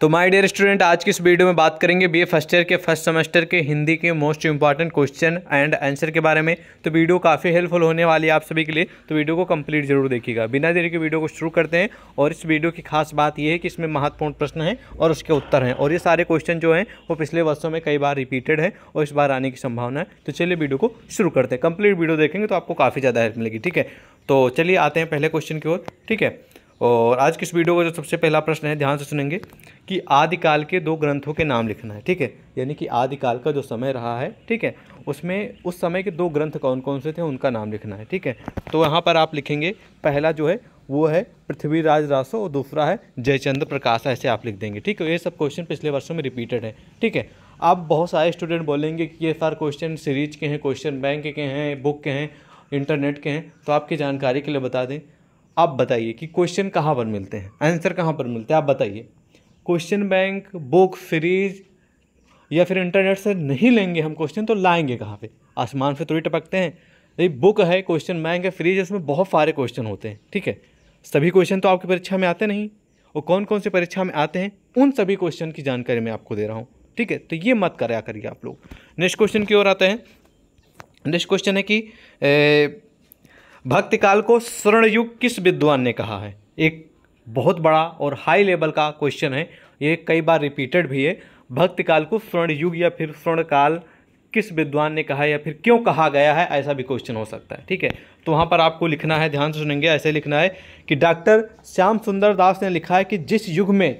तो my dear student आज की इस वीडियो में बात करेंगे बीए फर्स्ट ईयर के फर्स्ट सेमेस्टर के हिंदी के most important question and answer के बारे में तो वीडियो काफ़ी हेल्पफुल होने वाली है आप सभी के लिए तो वीडियो को कंप्लीट जरूर देखिएगा बिना देरी के वीडियो को शुरू करते हैं और इस वीडियो की खास बात यह है कि इसमें महत्वपूर्ण प्रश्न है और उसके उत्तर हैं और ये सारे क्वेश्चन जो हैं वो पिछले वर्षों में कई बार रिपीटेड है और इस बार आने की संभावना है तो चलिए वीडियो को शुरू करते हैं कंप्लीट वीडियो देखेंगे तो आपको काफ़ी ज़्यादा हेल्प मिलेगी ठीक है तो चलिए आते हैं पहले क्वेश्चन की ओर ठीक है और आज की इस वीडियो का जो सबसे पहला प्रश्न है ध्यान से सुनेंगे कि आदिकाल के दो ग्रंथों के नाम लिखना है ठीक है यानी कि आदिकाल का जो समय रहा है ठीक है उसमें उस समय के दो ग्रंथ कौन कौन से थे उनका नाम लिखना है ठीक है तो यहाँ पर आप लिखेंगे पहला जो है वो है पृथ्वीराज रासो और दूसरा है जयचंद्र प्रकाश ऐसे आप लिख देंगे ठीक है ये सब क्वेश्चन पिछले वर्षों में रिपीटेड है ठीक है अब बहुत सारे स्टूडेंट बोलेंगे कि ये सारे क्वेश्चन सीरीज के हैं क्वेश्चन बैंक के हैं बुक के हैं इंटरनेट के हैं तो आपकी जानकारी के लिए बता दें आप बताइए कि क्वेश्चन कहाँ पर मिलते हैं आंसर कहाँ पर मिलते हैं आप बताइए क्वेश्चन बैंक बुक फ्रीज या फिर इंटरनेट से नहीं लेंगे हम क्वेश्चन तो लाएंगे कहाँ पे आसमान से थोड़ी टपकते हैं ये बुक है क्वेश्चन बैंक है फ्रीज इसमें बहुत सारे क्वेश्चन होते हैं ठीक है सभी क्वेश्चन तो आपकी परीक्षा में आते नहीं और कौन कौन से परीक्षा में आते हैं उन सभी क्वेश्चन की जानकारी मैं आपको दे रहा हूँ ठीक है तो ये मत कराया करिए आप लोग नेक्स्ट क्वेश्चन की ओर आते हैं नेक्स्ट क्वेश्चन है कि ए, काल को स्वर्णयुग किस विद्वान ने कहा है एक बहुत बड़ा और हाई लेवल का क्वेश्चन है ये कई बार रिपीटेड भी है काल को स्वर्ण युग या फिर स्वर्ण काल किस विद्वान ने कहा या फिर क्यों कहा गया है ऐसा भी क्वेश्चन हो सकता है ठीक है तो वहाँ पर आपको लिखना है ध्यान से सुनेंगे ऐसे लिखना है कि डॉक्टर श्याम सुंदर दास ने लिखा है कि जिस युग में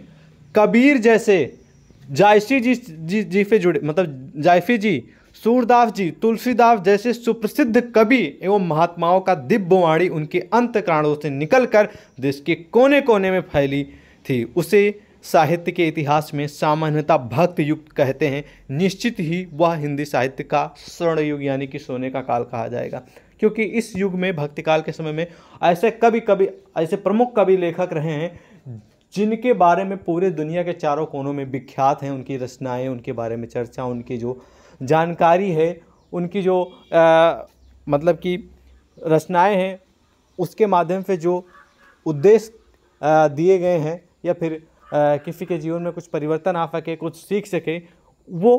कबीर जैसे जायसी जी जी जी से जुड़े मतलब जायफी जी सूरदास जी तुलसीदास जैसे सुप्रसिद्ध कवि एवं महात्माओं का दिव्यवाणी उनके अंत कारणों से निकलकर देश के कोने कोने में फैली थी उसे साहित्य के इतिहास में सामान्यता भक्त युक्त कहते हैं निश्चित ही वह हिंदी साहित्य का स्वर्ण युग यानी कि सोने का काल कहा जाएगा क्योंकि इस युग में भक्ति काल के समय में ऐसे कवि कवि ऐसे प्रमुख कवि लेखक रहे हैं जिनके बारे में पूरे दुनिया के चारों कोनों में विख्यात हैं उनकी रचनाएं उनके बारे में चर्चा उनकी जो जानकारी है उनकी जो आ, मतलब कि रचनाएं हैं उसके माध्यम से जो उद्देश्य दिए गए हैं या फिर आ, किसी के जीवन में कुछ परिवर्तन आ सके कुछ सीख सके वो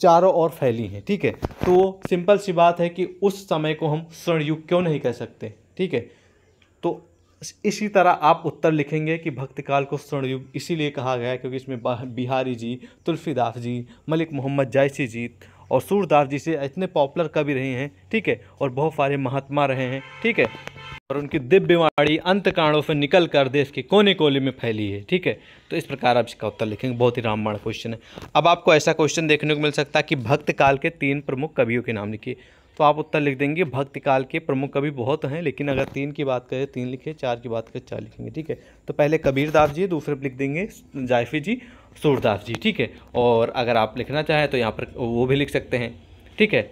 चारों ओर फैली हैं ठीक है तो वो सिंपल सी बात है कि उस समय को हम स्वर्णयुग क्यों नहीं कह सकते ठीक है तो इसी तरह आप उत्तर लिखेंगे कि भक्तकाल को स्वर्णयुग इसीलिए कहा गया है क्योंकि इसमें बिहारी जी तुलसीदास जी मलिक मोहम्मद जायसी जी और सूरदास जी से इतने पॉपुलर कवि रहे हैं ठीक है और बहुत सारे महात्मा रहे हैं ठीक है और उनकी दिव्य वाणी अंत कारणों से निकल कर देश के कोने कोने में फैली है ठीक है तो इस प्रकार आप इसका उत्तर लिखेंगे बहुत ही रामबाण क्वेश्चन है अब आपको ऐसा क्वेश्चन देखने को मिल सकता है कि भक्त काल के तीन प्रमुख कवियों के नाम लिखिए तो आप उत्तर लिख देंगे भक्त काल के प्रमुख कवि बहुत हैं लेकिन अगर तीन की बात करें तीन लिखे चार की बात करें चार लिखेंगे ठीक है तो पहले कबीर दास जी दूसरे लिख देंगे जायफी जी सूरदास जी ठीक है और अगर आप लिखना चाहें तो यहाँ पर वो भी लिख सकते हैं ठीक है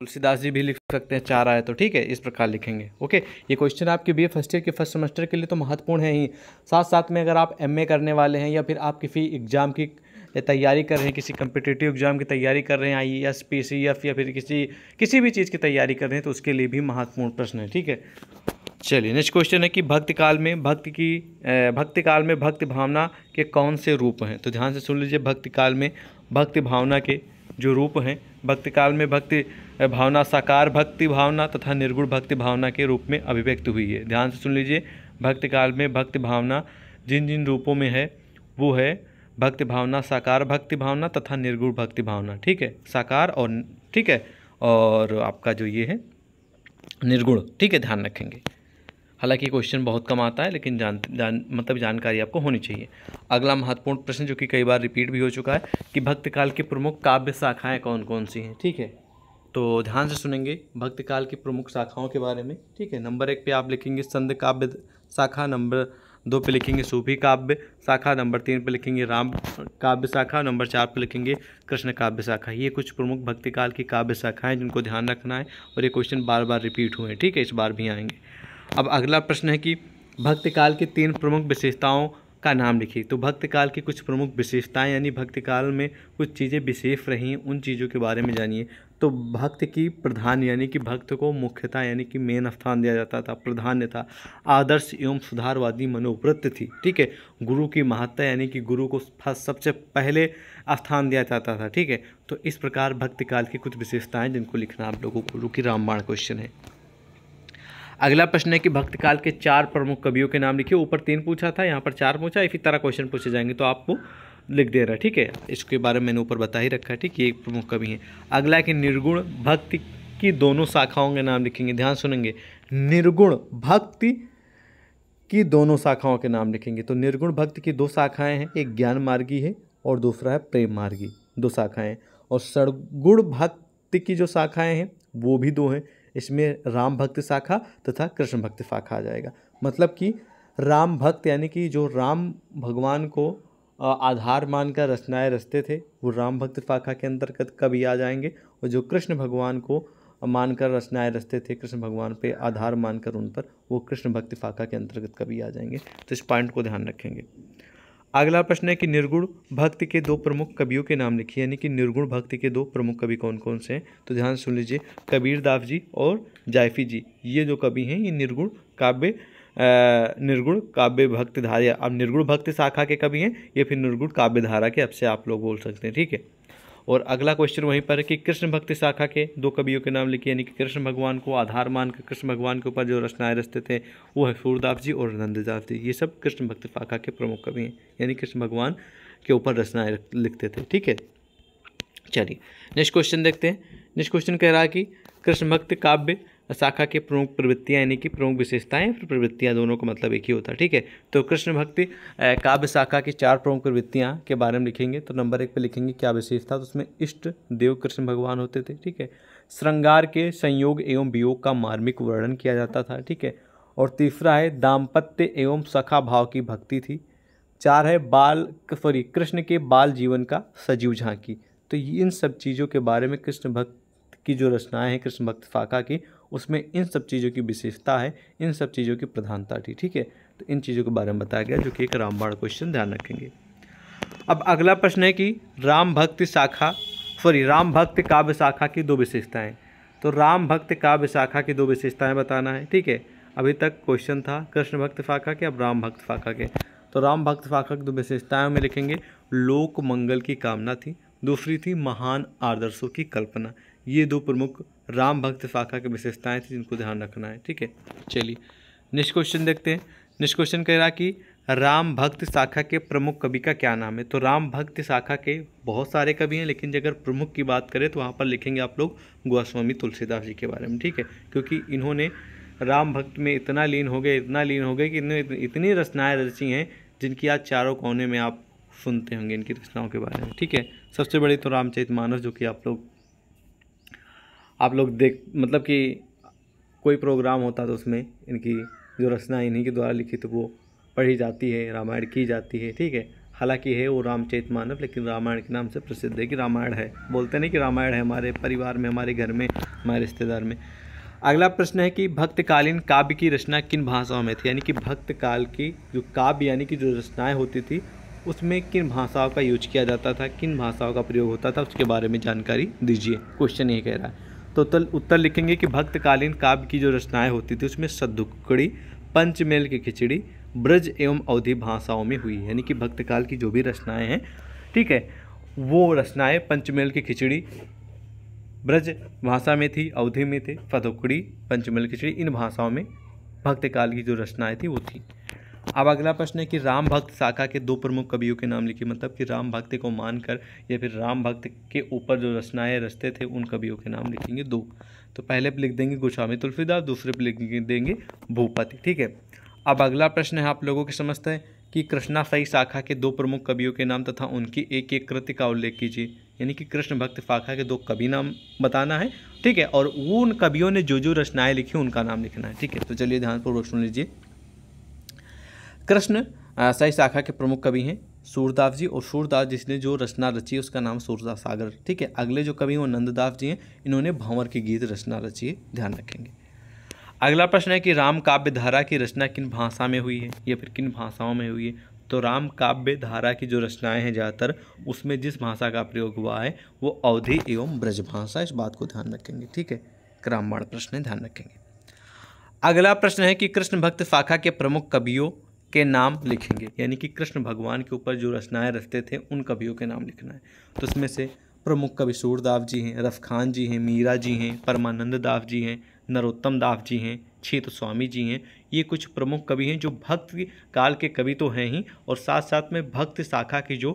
तुलसीदास जी भी लिख सकते हैं चार आए तो ठीक है इस प्रकार लिखेंगे ओके ये क्वेश्चन आपके बी फर्स्ट ईयर के फर्स्ट सेमेस्टर के लिए तो महत्वपूर्ण है ही साथ साथ में अगर आप एम करने वाले हैं या फिर आप किसी एग्ज़ाम की तैयारी कर रहे हैं किसी कम्पिटेटिव एग्ज़ाम की तैयारी कर रहे हैं I S P C F या फिर किसी किसी भी चीज़ की तैयारी कर रहे हैं तो उसके लिए भी महत्वपूर्ण प्रश्न है ठीक है चलिए नेक्स्ट क्वेश्चन है कि भक्त काल में भक्त की भक्ति काल में भक्त भावना के कौन से रूप हैं तो ध्यान से सुन लीजिए भक्ति काल में भक्त भावना के जो रूप हैं भक्ति काल में भक्ति भावना साकार भक्ति भावना तथा निर्गुण भक्ति भावना के रूप में अभिव्यक्त हुई है ध्यान से सुन लीजिए भक्ति काल में भक्ति भावना जिन जिन रूपों में है वो है भक्ति भावना साकार भक्ति भावना तथा निर्गुण भक्ति भावना ठीक है साकार और ठीक है और आपका जो ये है निर्गुण ठीक है ध्यान रखेंगे हालांकि क्वेश्चन बहुत कम आता है लेकिन जान जान मतलब जानकारी आपको होनी चाहिए अगला महत्वपूर्ण प्रश्न जो कि कई बार रिपीट भी हो चुका है कि भक्त काल की प्रमुख काव्य शाखाएँ कौन कौन सी हैं ठीक है तो ध्यान से सुनेंगे भक्त काल की प्रमुख शाखाओं के बारे में ठीक है नंबर एक पे आप लिखेंगे संध काव्य शाखा नंबर दो पे लिखेंगे सूफी काव्य शाखा नंबर तीन पे लिखेंगे राम काव्य शाखा नंबर चार पे लिखेंगे कृष्ण काव्य शाखा ये कुछ प्रमुख भक्ति काल की काव्य शाखाएँ जिनको ध्यान रखना है और ये क्वेश्चन बार बार रिपीट हुए हैं ठीक है इस बार भी आएंगे अब अगला प्रश्न है कि भक्त काल की तीन प्रमुख विशेषताओं का नाम लिखिए तो भक्त काल की कुछ प्रमुख विशेषताएं यानी भक्त काल में कुछ चीज़ें विशेष रही उन चीज़ों के बारे में जानिए तो भक्त की प्रधान यानी कि भक्त को मुख्यता यानी कि मेन स्थान दिया जाता था प्रधान्य था आदर्श एवं सुधारवादी मनोवृत्त थी ठीक है गुरु की महत्ता यानी कि गुरु को सबसे पहले स्थान दिया जाता था ठीक है तो इस प्रकार भक्त काल की कुछ विशेषताएँ जिनको लिखना आप लोगों को गुरु की रामबाण क्वेश्चन है अगला प्रश्न है कि भक्तकाल के चार प्रमुख कवियों के नाम लिखिए ऊपर तीन पूछा था यहाँ पर चार पूछा इसी तरह क्वेश्चन पूछे जाएंगे तो आपको लिख दे रहा है ठीक है इसके बारे में मैंने ऊपर बता ही रखा है ठीक है एक प्रमुख कवि है अगला है कि निर्गुण भक्ति की दोनों शाखाओं के नाम लिखेंगे ध्यान सुनेंगे निर्गुण भक्ति की दोनों शाखाओं के नाम लिखेंगे तो निर्गुण भक्ति की दो शाखाएं हैं एक ज्ञान मार्गी है और दूसरा है प्रेम मार्गी दो शाखाएं और सड़गुण भक्ति की जो शाखाएं हैं वो भी दो हैं इसमें राम भक्त शाखा तथा कृष्ण भक्त शाखा आ जाएगा मतलब कि राम भक्त यानी कि जो राम भगवान को आधार मानकर रचनाएं रचते थे वो राम भक्त शाखा के अंतर्गत कभी आ जाएंगे और जो कृष्ण भगवान को मानकर रचनाएं रचते थे कृष्ण भगवान पे आधार मानकर उन पर वो कृष्ण भक्ति शाखा के अंतर्गत कभी आ जाएंगे तो इस पॉइंट को ध्यान रखेंगे अगला प्रश्न है कि निर्गुण भक्त के दो प्रमुख कवियों के नाम लिखिए यानी कि निर्गुण भक्त के दो प्रमुख कवि कौन कौन से हैं तो ध्यान सुन लीजिए कबीर दास जी और जायफी जी ये जो कवि हैं ये निर्गुण काव्य निर्गुण काव्य भक्त धारा अब निर्गुण भक्त शाखा के कवि हैं ये फिर निर्गुण काव्य धारा के अब से आप लोग बोल सकते हैं ठीक है और अगला क्वेश्चन वहीं पर है कि कृष्ण भक्ति शाखा के दो कवियों के नाम लिखिए यानी कि कृष्ण भगवान को आधार मानकर कृष्ण भगवान के ऊपर जो रचनाएं रचते थे वो है सूरदास जी और नंददास जी ये सब कृष्ण भक्ति शाखा के प्रमुख कवि हैं यानी कृष्ण भगवान के ऊपर रचनाएँ लिखते थे ठीक है चलिए नेक्स्ट क्वेश्चन देखते हैं नेक्स्ट क्वेश्चन कह रहा है कि कृष्ण भक्ति काव्य शाखा के प्रमुख प्रवृत्तियाँ यानी कि प्रमुख विशेषताएँ फिर प्रवृत्तियाँ दोनों का मतलब एक ही होता है ठीक है तो कृष्ण भक्ति काव्य शाखा की चार प्रमुख प्रवृत्तियाँ के बारे में लिखेंगे तो नंबर एक पे लिखेंगे क्या विशेषता तो उसमें इष्ट देव कृष्ण भगवान होते थे ठीक है श्रृंगार के संयोग एवं वियोग का मार्मिक वर्णन किया जाता था ठीक है और तीसरा है दाम्पत्य एवं सखा भाव की भक्ति थी चार है बाल सॉरी कृष्ण के बाल जीवन का सजीव झांकी तो इन सब चीज़ों के बारे में कृष्ण भक्त की जो रचनाएं हैं कृष्ण भक्त फाका की उसमें इन सब चीज़ों की विशेषता है इन सब चीज़ों की प्रधानता थी ठीक है तो इन चीज़ों के बारे में बताया गया जो कि एक रामबाण क्वेश्चन ध्यान रखेंगे अब अगला प्रश्न है कि राम भक्त शाखा सॉरी राम भक्त काव्य शाखा की दो विशेषताएँ तो राम भक्त काव्य शाखा की दो विशेषताएँ बताना है ठीक है अभी तक क्वेश्चन था कृष्ण भक्त शाखा के अब राम भक्त शाखा के तो राम भक्त शाखा की दो विशेषताएँ में लिखेंगे लोक मंगल की कामना थी दूसरी थी महान आदर्शों की कल्पना ये दो प्रमुख राम भक्त शाखा की विशेषताएं थी जिनको ध्यान रखना है ठीक है चलिए नेक्स्ट क्वेश्चन देखते हैं नेक्स्ट क्वेश्चन कह रहा कि राम भक्त शाखा के प्रमुख कवि का क्या नाम है तो राम भक्त शाखा के बहुत सारे कवि हैं लेकिन अगर प्रमुख की बात करें तो वहाँ पर लिखेंगे आप लोग गोस्वामी तुलसीदास जी के बारे में ठीक है क्योंकि इन्होंने राम भक्त में इतना लीन हो गए इतना लीन हो गए कि इन्होंने इतनी रचनाएँ रची हैं जिनकी आज चारों कोने में आप सुनते होंगे इनकी रचनाओं के बारे में ठीक है सबसे बड़ी तो रामचरित मानस जो कि आप लोग आप लोग देख मतलब कि कोई प्रोग्राम होता तो उसमें इनकी जो रचना इन्हीं के द्वारा लिखी तो वो पढ़ी जाती है रामायण की जाती है ठीक है हालांकि है वो रामचेत मानव लेकिन रामायण के नाम से प्रसिद्ध है कि रामायण है बोलते नहीं कि रामायण है हमारे परिवार में हमारे घर में हमारे रिश्तेदार में अगला प्रश्न है कि भक्तकालीन काव्य की रचना किन भाषाओं में थी यानी कि भक्त काल की जो काव्य यानी कि जो रचनाएँ होती थी उसमें किन भाषाओं का यूज किया जाता था किन भाषाओं का प्रयोग होता था उसके बारे में जानकारी दीजिए क्वेश्चन ये कह रहा है तो उत्तर लिखेंगे कि भक्तकालीन काव्य की जो रचनाएं होती थी उसमें सदुक्कड़ी पंचमेल की खिचड़ी ब्रज एवं अवधि भाषाओं में हुई यानी कि भक्तकाल की जो भी रचनाएं हैं ठीक है वो रचनाएं पंचमेल की खिचड़ी ब्रज भाषा में थी अवधि में थे फतुकड़ी की खिचड़ी इन भाषाओं में भक्तकाल की जो रचनाएँ थी वो थी अब अगला प्रश्न है कि राम भक्त शाखा के दो प्रमुख कवियों के नाम लिखिए मतलब कि राम भक्त को मानकर या फिर राम भक्त के ऊपर जो रचनाएं रचते थे उन कवियों के नाम लिखेंगे दो तो पहले पर लिख देंगे गोस्वामी तुलसीदास दूसरे पर लिख देंगे भूपति ठीक है अब अगला प्रश्न है आप लोगों के समझते हैं कि सही शाखा के दो प्रमुख कवियों के नाम तथा उनकी एक एक कृति का उल्लेख कीजिए यानी कि कृष्ण भक्त शाखा के दो कवि नाम बताना है ठीक है और वो उन कवियों ने जो जो रचनाएं लिखी उनका नाम लिखना है ठीक है तो चलिए ध्यानपूर्वक सुन लीजिए कृष्ण सही शाखा के प्रमुख कवि हैं सूरदास जी और सूरदास जिसने जो रचना रची है उसका नाम सूरदास सागर ठीक है अगले जो कवि हैं नंददास जी हैं इन्होंने भंवर की गीत रचना रची है ध्यान रखेंगे अगला प्रश्न है कि राम काव्य धारा की रचना किन भाषा में हुई है या फिर किन भाषाओं में हुई है तो राम काव्य धारा की जो रचनाएं हैं ज़्यादातर उसमें जिस भाषा का प्रयोग हुआ है वो अवधि एवं ब्रज भाषा इस बात को ध्यान रखेंगे ठीक है क्रमवाण प्रश्न ध्यान रखेंगे अगला प्रश्न है कि कृष्ण भक्त शाखा के प्रमुख कवियों के नाम लिखेंगे यानी कि कृष्ण भगवान के ऊपर जो रचनाएं रचते थे उन कवियों के नाम लिखना है तो इसमें से प्रमुख कवि सूरदास जी हैं रफ खान जी हैं मीरा जी हैं परमानंद दास जी हैं नरोत्तम दास जी हैं क्षेत्र स्वामी जी हैं ये कुछ प्रमुख कवि हैं जो भक्त काल के कवि तो हैं ही और साथ साथ में भक्त शाखा की जो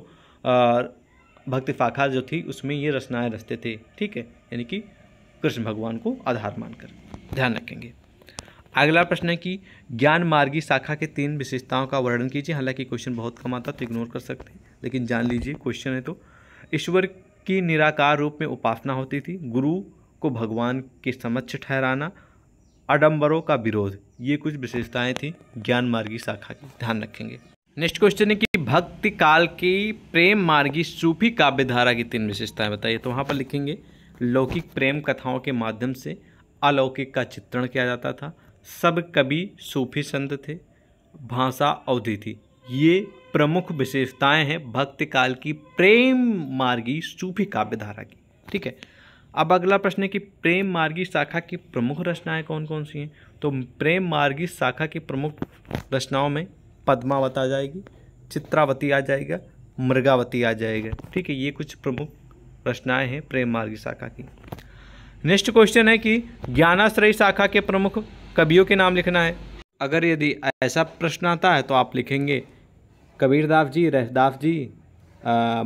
भक्त शाखा जो थी उसमें ये रचनाएँ रचते थे ठीक है यानी कि कृष्ण भगवान को आधार मानकर ध्यान रखेंगे अगला प्रश्न है कि ज्ञान मार्गी शाखा के तीन विशेषताओं का वर्णन कीजिए हालांकि क्वेश्चन बहुत कम आता तो इग्नोर कर सकते हैं लेकिन जान लीजिए क्वेश्चन है तो ईश्वर की निराकार रूप में उपासना होती थी गुरु को भगवान के समक्ष ठहराना आडम्बरों का विरोध ये कुछ विशेषताएं थी ज्ञान मार्गी शाखा की ध्यान रखेंगे नेक्स्ट क्वेश्चन है कि भक्ति काल की प्रेम मार्गी सूफी काव्यधारा की तीन विशेषताएं बताइए तो वहाँ पर लिखेंगे लौकिक प्रेम कथाओं के माध्यम से अलौकिक का चित्रण किया जाता था सब कवि सूफी संत थे भाषा अवधि थी ये प्रमुख विशेषताएं हैं भक्त काल की प्रेम मार्गी सूफी काव्यधारा की ठीक है अब अगला प्रश्न है कि प्रेम मार्गी शाखा की प्रमुख रचनाएं कौन कौन सी हैं तो प्रेम मार्गी शाखा की प्रमुख रचनाओं में पद्मावत आ जाएगी चित्रावती आ जाएगा मृगावती आ जाएगा ठीक है ये कुछ प्रमुख रचनाएं हैं प्रेम मार्गी शाखा की नेक्स्ट क्वेश्चन है कि ज्ञानाश्रय शाखा के प्रमुख कवियों के नाम लिखना है अगर यदि ऐसा प्रश्न आता है तो आप लिखेंगे कबीरदास जी रहदास जी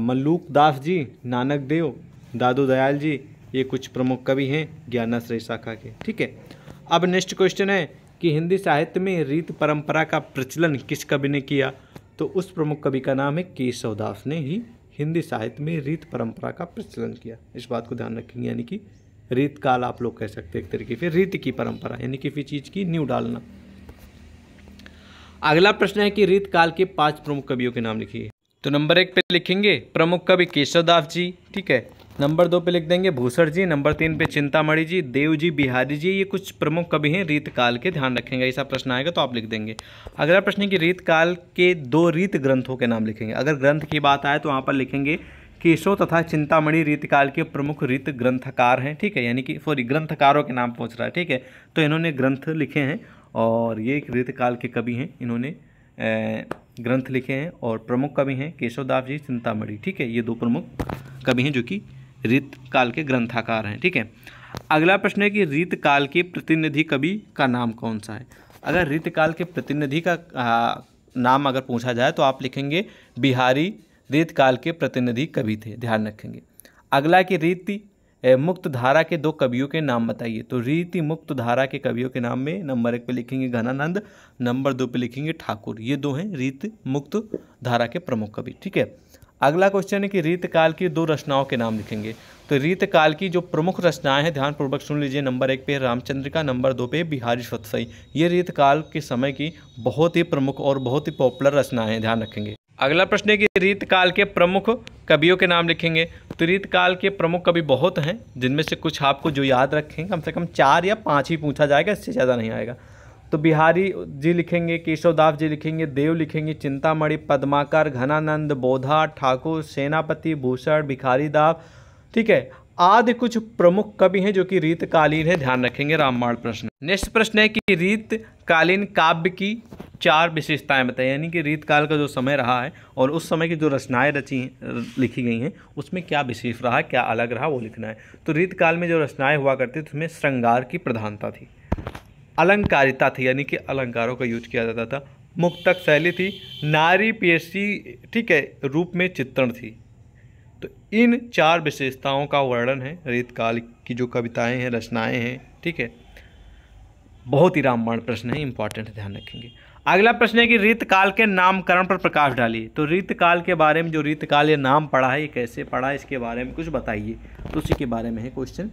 मल्लूक दास जी नानक देव दादू दयाल जी ये कुछ प्रमुख कवि हैं ज्ञानाश्रय शाखा के ठीक है अब नेक्स्ट क्वेश्चन है कि हिंदी साहित्य में रीत परंपरा का प्रचलन किस कवि ने किया तो उस प्रमुख कवि का नाम है केशवदास ने ही हिंदी साहित्य में रीत परंपरा का प्रचलन किया इस बात को ध्यान रखेंगे यानी कि रीत काल आप लोग कह सकते हैं एक तरीके फिर रीत की परंपरा यानी किसी चीज़ की न्यू डालना अगला प्रश्न है कि रीत काल के पांच प्रमुख कवियों के नाम लिखिए तो नंबर एक पे लिखेंगे प्रमुख कवि केशवदास जी ठीक है नंबर दो पे लिख देंगे भूसर जी नंबर तीन पे चिंतामणि जी देव जी बिहारी जी ये कुछ प्रमुख कवि हैं रीत काल के ध्यान रखेंगे ऐसा प्रश्न आएगा तो आप लिख देंगे अगला प्रश्न है कि रीत काल के दो रीत ग्रंथों के नाम लिखेंगे अगर ग्रंथ की बात आए तो वहाँ पर लिखेंगे केशव तथा चिंतामणि रीतकाल के प्रमुख रीत ग्रंथकार हैं ठीक है यानी कि सॉरी ग्रंथकारों के नाम पहुँच रहा है ठीक है तो इन्होंने ग्रंथ लिखे हैं और ये एक रीतकाल के कवि हैं इन्होंने ग्रंथ लिखे हैं और प्रमुख कवि हैं केशवदास जी चिंतामणि ठीक है ये दो प्रमुख कवि हैं जो कि रीत काल के ग्रंथाकार हैं ठीक है अगला प्रश्न है कि रीत काल के प्रतिनिधि कवि का नाम कौन सा है अगर रीत काल के प्रतिनिधि का आ, नाम अगर पूछा जाए तो आप लिखेंगे बिहारी रेत काल के प्रतिनिधि कवि थे ध्यान रखेंगे अगला कि रीति मुक्त धारा के दो कवियों के नाम बताइए तो रीति मुक्त धारा के कवियों के नाम में नंबर एक पे लिखेंगे घनानंद नंबर दो पे लिखेंगे ठाकुर ये दो हैं रीत मुक्त धारा के प्रमुख कवि ठीक है अगला क्वेश्चन है कि रीत काल की दो रचनाओं के नाम लिखेंगे तो रीत काल की जो प्रमुख रचनाएं हैं ध्यानपूर्वक सुन लीजिए नंबर एक पे रामचंद्र का नंबर दो पे बिहारी स्वतसई ये रीत काल के समय की बहुत ही प्रमुख और बहुत ही पॉपुलर रचनाएं हैं ध्यान रखेंगे अगला प्रश्न है कि रीत काल के प्रमुख कवियों के नाम लिखेंगे तो रीत काल के प्रमुख कवि बहुत हैं जिनमें से कुछ आपको जो याद रखें कम से कम चार या पाँच ही पूछा जाएगा इससे ज़्यादा नहीं आएगा तो बिहारी जी लिखेंगे केशवदास जी लिखेंगे देव लिखेंगे चिंतामणि पद्माकर घनानंद बोधा ठाकुर सेनापति भूषण भिखारी दाव ठीक है आदि कुछ प्रमुख कवि हैं जो कि रीतकालीन है ध्यान रखेंगे रामबाण प्रश्न नेक्स्ट प्रश्न है कि रीतकालीन काव्य की चार विशेषताएं बताएं यानी कि रीतकाल का जो समय रहा है और उस समय की जो रचनाएं रची लिखी गई हैं उसमें क्या विशेष रहा क्या अलग रहा वो लिखना है तो रीतकाल में जो रचनाएं हुआ करती थी उसमें श्रृंगार की प्रधानता थी अलंकारिता थी यानी कि अलंकारों का यूज किया जाता था मुक्तक शैली थी नारी पेशी ठीक है रूप में चित्रण थी तो इन चार विशेषताओं का वर्णन है रेत काल की जो कविताएं हैं रचनाएं हैं ठीक है बहुत ही रामबाण प्रश्न है इंपॉर्टेंट ध्यान रखेंगे अगला प्रश्न है कि रित काल के नामकरण पर प्रकाश डालिए तो रित काल के बारे में जो रित काल या नाम पढ़ा है ये कैसे पढ़ा है इसके बारे में कुछ बताइए तो उसी के बारे में है क्वेश्चन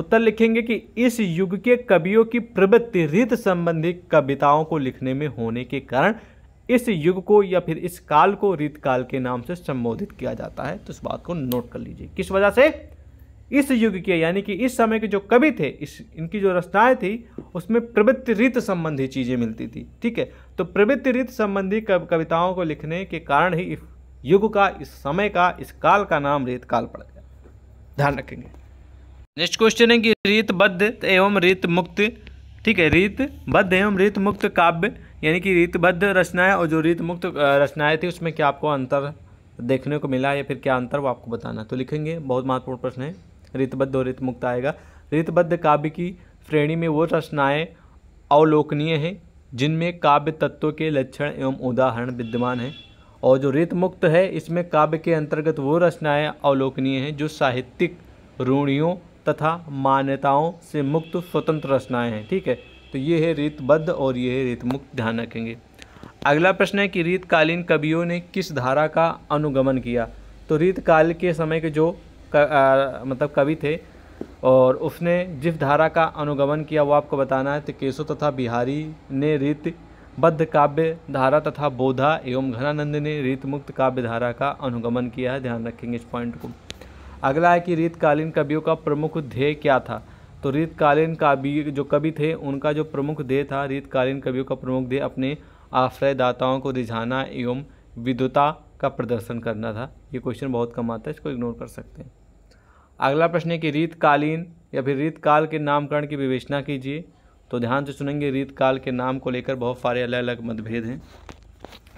उत्तर लिखेंगे कि इस युग के कवियों की प्रवृत्ति रीत संबंधी कविताओं को लिखने में होने के कारण इस युग को या फिर इस काल को रीत काल के नाम से संबोधित किया जाता है तो इस बात को नोट कर लीजिए किस वजह से इस युग के यानी कि इस समय के जो कवि थे इस इनकी जो रचनाएं थी उसमें प्रवृत्ति रीत संबंधी चीज़ें मिलती थी ठीक है तो प्रवृत्ति रीत संबंधी कविताओं को लिखने के कारण ही इस युग का इस समय का इस काल का नाम रीत काल पड़ गया ध्यान रखेंगे नेक्स्ट क्वेश्चन है कि रीतबद्ध एवं रीत मुक्त ठीक है रीतबद्ध एवं रीत मुक्त काव्य यानी कि रीतबद्ध रचनाएं और जो रीत मुक्त रचनाएं थी उसमें क्या आपको अंतर देखने को मिला या फिर क्या अंतर वो आपको बताना तो लिखेंगे बहुत महत्वपूर्ण प्रश्न है रीतबद्ध और रीतमुक्त आएगा रीतबद्ध काव्य की श्रेणी में वो रचनाएँ अवलोकनीय हैं जिनमें काव्य तत्वों के लक्षण एवं उदाहरण विद्यमान हैं और जो रीतमुक्त है इसमें काव्य के अंतर्गत वो रचनाएँ अवलोकनीय हैं जो साहित्यिक रूढ़ियों तथा मान्यताओं से मुक्त स्वतंत्र रचनाएं हैं ठीक है तो ये है रेतबद्ध और ये है रेतमुक्त ध्यान रखेंगे अगला प्रश्न है कि रीतकालीन कवियों ने किस धारा का अनुगमन किया तो रीतकाल के समय के जो क, आ, मतलब कवि थे और उसने जिस धारा का अनुगमन किया वो आपको बताना है तो केशव तथा बिहारी ने रीत बद्ध काव्य धारा तथा बोधा एवं घनानंद ने रीतमुक्त काव्य धारा का अनुगमन किया है ध्यान रखेंगे इस पॉइंट को अगला है कि रीतकालीन कवियों का प्रमुख ध्येय क्या था तो रीतकालीन कवि जो कवि थे उनका जो प्रमुख देय था रीतकालीन कवियों का प्रमुख देय अपने आश्रयदाताओं को रिझाना एवं विद्वता का प्रदर्शन करना था ये क्वेश्चन बहुत कम आता है इसको इग्नोर कर सकते हैं अगला प्रश्न है कि रीतकालीन या फिर रीतकाल के नामकरण की विवेचना कीजिए तो ध्यान से सुनेंगे रीतकाल के नाम को लेकर बहुत सारे अलग अलग मतभेद हैं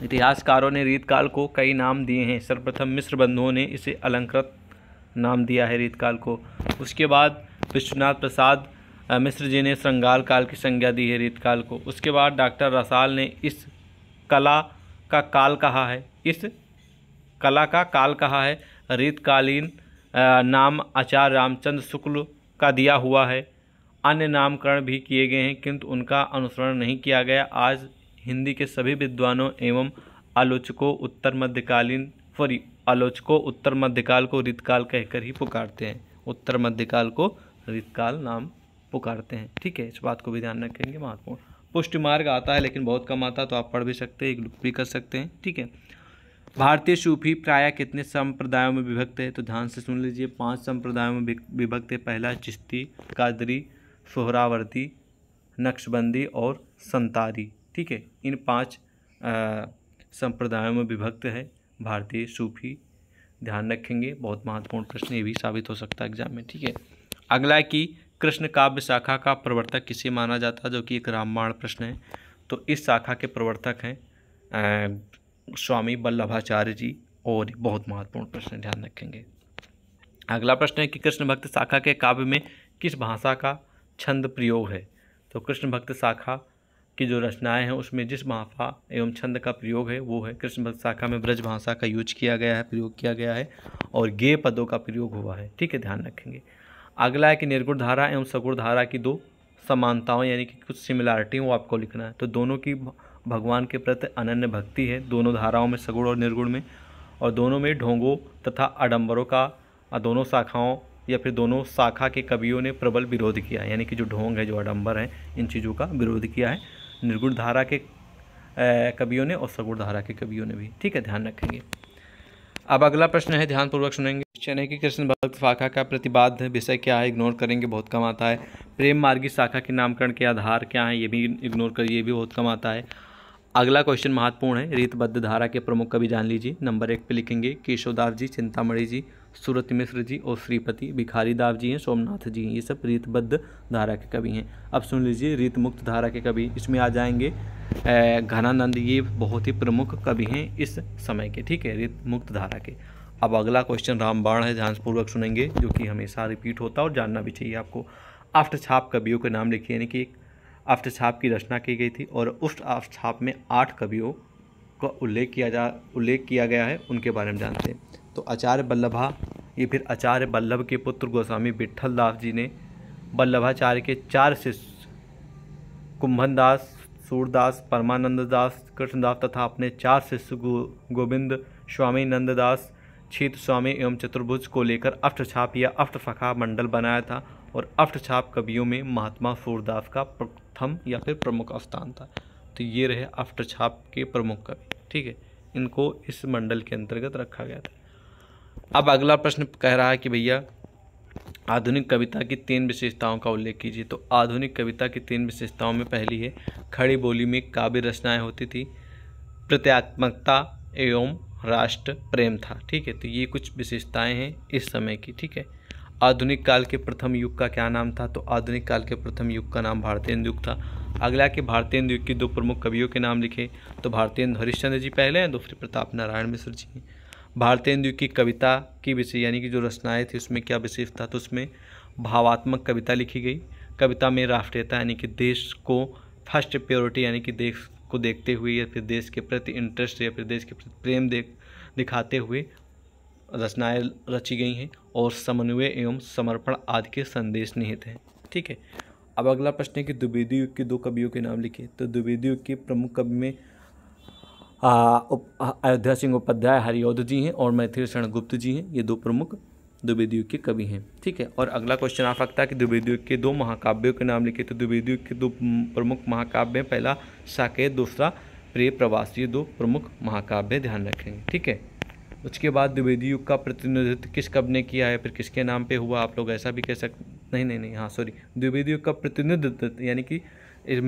इतिहासकारों ने रीतकाल को कई नाम दिए हैं सर्वप्रथम मिश्र बंधुओं ने इसे अलंकृत नाम दिया है रीतकाल को उसके बाद विश्वनाथ प्रसाद मिश्र जी ने श्रृंगार काल की संज्ञा दी है रीतकाल काल को उसके बाद डॉक्टर रसाल ने इस कला का काल कहा है इस कला का काल कहा है रीतकालीन नाम आचार्य रामचंद्र शुक्ल का दिया हुआ है अन्य नामकरण भी किए गए हैं किंतु उनका अनुसरण नहीं किया गया आज हिंदी के सभी विद्वानों एवं आलोचकों उत्तर मध्यकालीन सॉरी आलोचकों उत्तर मध्यकाल को रीतकाल कहकर ही पुकारते हैं उत्तर मध्यकाल को रितकाल नाम पुकारते हैं ठीक है इस बात को भी ध्यान रखेंगे महत्वपूर्ण पुष्टि मार्ग आता है लेकिन बहुत कम आता है तो आप पढ़ भी सकते हैं एक भी कर सकते हैं ठीक है भारतीय सूफी प्राय कितने संप्रदायों में विभक्त है तो ध्यान से सुन लीजिए पांच संप्रदायों में विभक्त है पहला चिश्ती कादरी सोहरावर्ती नक्शबंदी और संतारी ठीक है इन पांच संप्रदायों में विभक्त है भारतीय सूफी ध्यान रखेंगे बहुत महत्वपूर्ण प्रश्न ये भी साबित हो सकता है एग्जाम में ठीक है अगला कि कृष्ण काव्य शाखा का प्रवर्तक किसे माना जाता है जो कि एक रामबाण प्रश्न है तो इस शाखा के प्रवर्तक हैं स्वामी वल्लभाचार्य जी और बहुत महत्वपूर्ण प्रश्न ध्यान रखेंगे अगला प्रश्न है कि कृष्ण भक्त शाखा के काव्य में किस भाषा का छंद प्रयोग है तो कृष्ण भक्त शाखा की जो रचनाएं हैं उसमें जिस भाषा एवं छंद का प्रयोग है वो है कृष्ण भक्त शाखा में ब्रज भाषा का यूज किया गया है प्रयोग किया गया है और गे पदों का प्रयोग हुआ है ठीक है ध्यान रखेंगे अगला है कि निर्गुण धारा एवं सगुण धारा की दो समानताओं यानी कि कुछ सिमिलैरिटी वो आपको लिखना है तो दोनों की भगवान के प्रति अनन्य भक्ति है दोनों धाराओं में सगुण और निर्गुण में और दोनों में ढोंगों तथा अडम्बरों का दोनों शाखाओं या फिर दोनों शाखा के कवियों ने प्रबल विरोध किया है यानी कि जो ढोंग है जो अडम्बर है इन चीज़ों का विरोध किया है निर्गुण धारा के कवियों ने और सगुण धारा के कवियों ने भी ठीक है ध्यान रखेंगे अब अगला प्रश्न है ध्यानपूर्वक सुनेंगे क्वेश्चन है कि कृष्ण भक्त शाखा का प्रतिबाद विषय क्या है इग्नोर करेंगे बहुत कम आता है प्रेम मार्गी शाखा के नामकरण के आधार क्या है ये भी इग्नोर ये भी बहुत कम आता है अगला क्वेश्चन महत्वपूर्ण है रीतबद्ध धारा के प्रमुख कभी जान लीजिए नंबर एक पे लिखेंगे केशवदास जी चिंतामणि जी सूरत मिश्र जी और श्रीपति भिखारी दाव जी हैं सोमनाथ जी हैं ये सब रीतबद्ध धारा के कवि हैं अब सुन लीजिए रीत मुक्त धारा के कवि इसमें आ जाएंगे घनानंद ये बहुत ही प्रमुख कवि हैं इस समय के ठीक है रीत मुक्त धारा के अब अगला क्वेश्चन रामबाण है ध्यानपूर्वक सुनेंगे जो कि हमेशा रिपीट होता है और जानना भी चाहिए आपको आफ्ट छाप कवियों के नाम लिखिए यानी कि एक आफ्ट छाप की रचना की गई थी और उस आफ्ट छाप में आठ कवियों का उल्लेख किया जा उल्लेख किया गया है उनके बारे में जानते हैं तो आचार्य बल्लभा ये फिर आचार्य बल्लभ के पुत्र गोस्वामी विट्ठल दास जी ने बल्लभाचार्य के चार शिष्य कुंभनदास सूरदास परमानंद दास कृष्णदास तथा अपने चार शिष्य गो, गोविंद स्वामी नंददास छीत स्वामी एवं चतुर्भुज को लेकर अष्टछाप या अष्टफखा मंडल बनाया था और अष्टछाप कवियों में महात्मा सूरदास का प्रथम या फिर प्रमुख स्थान था तो ये रहे अष्टछाप के प्रमुख कवि ठीक है इनको इस मंडल के अंतर्गत रखा गया था अब अगला प्रश्न कह रहा है कि भैया आधुनिक कविता की तीन विशेषताओं का उल्लेख कीजिए तो आधुनिक कविता की तीन विशेषताओं में पहली है खड़ी बोली में काव्य रचनाएं होती थी प्रत्यात्मकता एवं राष्ट्र प्रेम था ठीक है तो ये कुछ विशेषताएं हैं इस समय की ठीक है आधुनिक काल के प्रथम युग का क्या नाम था तो आधुनिक काल के प्रथम युग का नाम भारतीय युग था अगला कि भारतीय युग की दो प्रमुख कवियों के नाम लिखे तो भारतीय हरिश्चंद्र जी पहले हैं दूसरे तो प्रताप नारायण मिश्र जी हैं भारतेंदु की कविता की विषय यानी कि जो रचनाएँ थी उसमें क्या विशेष था तो उसमें भावात्मक कविता लिखी गई कविता में राष्ट्रीयता यानी कि देश को फर्स्ट प्योरिटी यानी कि देश को देखते हुए या फिर देश के प्रति इंटरेस्ट या फिर देश के प्रति प्रेम देख दिखाते हुए रचनाएं रची गई हैं और समन्वय एवं समर्पण आदि के संदेश निहित हैं ठीक है अब अगला प्रश्न है कि द्विवेदी युग के दो कवियों के नाम लिखे तो द्विवेदी युग के प्रमुख कवि में अयोध्या सिंह उपाध्याय हरिओद जी हैं और मैथिल शरण गुप्त जी हैं ये दो प्रमुख द्विवेदी युग के कवि हैं ठीक है और अगला क्वेश्चन आ सकता है कि द्विवेदी युग के दो महाकाव्यों के नाम लिखे तो द्विवेदी युग के दो प्रमुख महाकाव्य हैं पहला साकेत दूसरा प्रिय प्रवास ये दो प्रमुख महाकाव्य ध्यान रखेंगे ठीक है उसके बाद द्विवेदी युग का प्रतिनिधित्व किस कब ने किया है फिर किसके नाम पे हुआ आप लोग ऐसा भी कह सकते नहीं नहीं नहीं हाँ सॉरी द्विवेदी युग का प्रतिनिधित्व यानी कि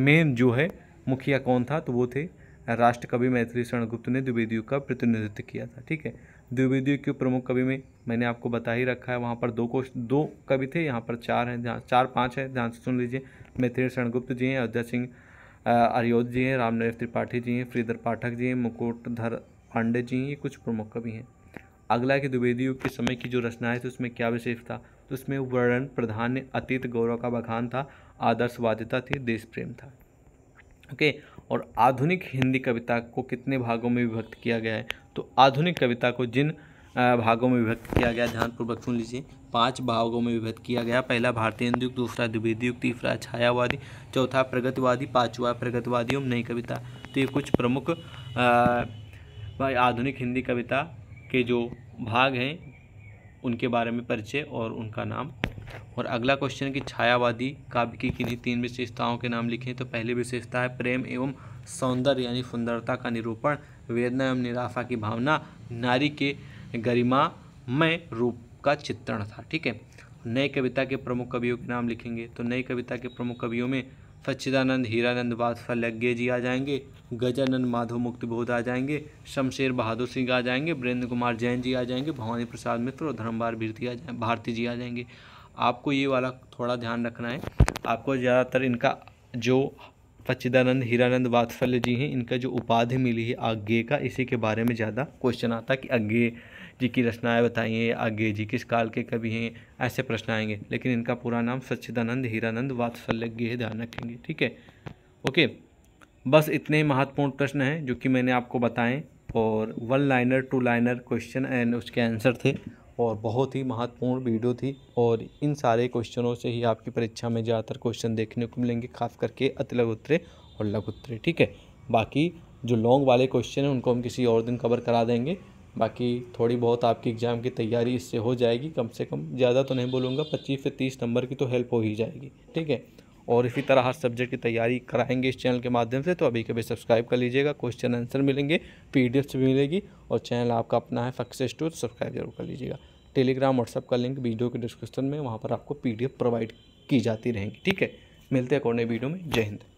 मेन जो है मुखिया कौन था तो वो थे राष्ट्र कवि मैथिली शरणगुप्त ने द्विवेदी का प्रतिनिधित्व किया था ठीक है द्विवेदी के प्रमुख कवि में मैंने आपको बता ही रखा है वहाँ पर दो कोश दो कवि थे यहाँ पर चार हैं ध्यान चार पाँच हैं ध्यान से सुन लीजिए मैथिली शरणगुप्त जी हैं अयोध्या सिंह अरयोध जी हैं रामनरेश त्रिपाठी जी हैं फ्रीधर पाठक जी हैं मुकुटधर पांडे जी हैं ये कुछ प्रमुख कवि हैं अगला कि द्विवेदी युग के समय की जो रचनाएं थी उसमें क्या विशेष था तो उसमें वर्णन प्रधान अतीत गौरव का बखान था आदर्शवादिता थी देश प्रेम था ओके okay, और आधुनिक हिंदी कविता को कितने भागों में विभक्त किया गया है तो आधुनिक कविता को जिन भागों में विभक्त किया गया ध्यानपूर्वक सुन लीजिए पांच भागों में विभक्त किया गया पहला भारतीय हिंदी दूसरा द्विवेदी युग तीसरा छायावादी चौथा प्रगतिवादी पांचवा प्रगतिवादी एवं नई कविता तो ये कुछ प्रमुख आधुनिक हिंदी कविता के जो भाग हैं उनके बारे में परिचय और उनका नाम और अगला क्वेश्चन की छायावादी काव्य की किन्हीं तीन विशेषताओं के नाम लिखें तो पहली विशेषता है प्रेम एवं सौंदर्य यानी सुंदरता का निरूपण वेदना एवं निराशा की भावना नारी के गरिमामय रूप का चित्रण था ठीक है नई कविता के प्रमुख कवियों के नाम लिखेंगे तो नई कविता के प्रमुख कवियों में सच्चिदानंद हीरानंद बादशाह जी आ जाएंगे गजानंद माधव मुक्तिबोध आ जाएंगे शमशेर बहादुर सिंह आ जाएंगे वीरेंद्र कुमार जैन जी आ जाएंगे भवानी प्रसाद मित्र और धर्मवार भारती आ जाए भारती जी आ जाएंगे आपको ये वाला थोड़ा ध्यान रखना है आपको ज़्यादातर इनका जो सच्चिदानंद हीरानंद वात्सल्य जी हैं इनका जो उपाधि मिली है आज्ञे का इसी के बारे में ज़्यादा क्वेश्चन आता है कि आज्ञे जी की रचनाएं बताइए आज्ञे जी किस काल के कवि हैं ऐसे प्रश्न आएंगे लेकिन इनका पूरा नाम सच्चिदानंद हीरानंद वात्सल्य है ध्यान रखेंगे ठीक है ओके बस इतने महत्वपूर्ण प्रश्न हैं जो कि मैंने आपको बताएं और one liner two liner question and उसके आंसर थे और बहुत ही महत्वपूर्ण वीडियो थी और इन सारे क्वेश्चनों से ही आपकी परीक्षा में ज़्यादातर क्वेश्चन देखने को मिलेंगे खास करके अति लघुत्तरे और लघुत्तरे ठीक है बाकी जो लॉन्ग वाले क्वेश्चन हैं उनको हम किसी और दिन कवर करा देंगे बाकी थोड़ी बहुत आपकी एग्ज़ाम की तैयारी इससे हो जाएगी कम से कम ज़्यादा तो नहीं बोलूँगा पच्चीस से तीस नंबर की तो हेल्प हो ही जाएगी ठीक है और इसी तरह हर सब्जेक्ट की तैयारी कराएंगे इस चैनल के माध्यम से तो अभी कभी सब्सक्राइब कर लीजिएगा क्वेश्चन आंसर मिलेंगे पी भी मिलेगी और चैनल आपका अपना है सक्सेस टू तो सब्सक्राइब जरूर कर लीजिएगा टेलीग्राम व्हाट्सअप का लिंक वीडियो के डिस्क्रिप्शन में वहाँ पर आपको पी प्रोवाइड की जाती रहेंगी ठीक है मिलते हैं अकॉर्डिंग वीडियो में जय हिंद